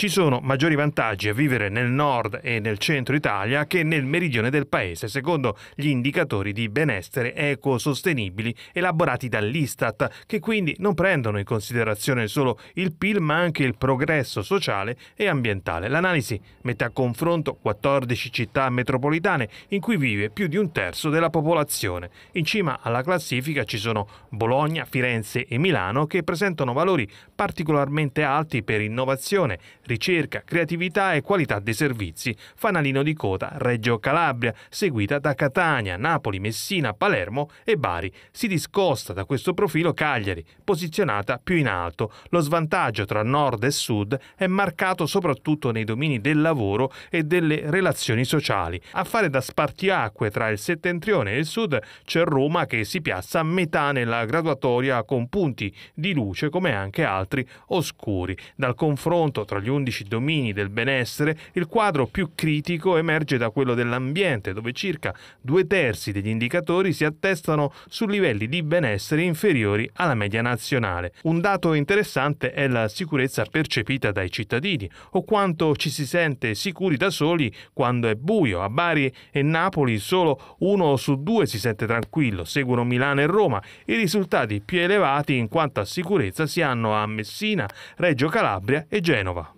Ci sono maggiori vantaggi a vivere nel nord e nel centro Italia che nel meridione del paese, secondo gli indicatori di benessere ecosostenibili elaborati dall'Istat, che quindi non prendono in considerazione solo il PIL ma anche il progresso sociale e ambientale. L'analisi mette a confronto 14 città metropolitane in cui vive più di un terzo della popolazione. In cima alla classifica ci sono Bologna, Firenze e Milano che presentano valori particolarmente alti per innovazione, ricerca, creatività e qualità dei servizi, fanalino di coda Reggio Calabria, seguita da Catania, Napoli, Messina, Palermo e Bari. Si discosta da questo profilo Cagliari, posizionata più in alto. Lo svantaggio tra nord e sud è marcato soprattutto nei domini del lavoro e delle relazioni sociali. A fare da spartiacque tra il settentrione e il sud c'è Roma che si piazza a metà nella graduatoria con punti di luce come anche altri oscuri. Dal confronto tra gli 11 domini del benessere, il quadro più critico emerge da quello dell'ambiente, dove circa due terzi degli indicatori si attestano su livelli di benessere inferiori alla media nazionale. Un dato interessante è la sicurezza percepita dai cittadini, o quanto ci si sente sicuri da soli quando è buio. A Bari e Napoli solo uno su due si sente tranquillo, seguono Milano e Roma. I risultati più elevati in quanto a sicurezza si hanno a Messina, Reggio Calabria e Genova.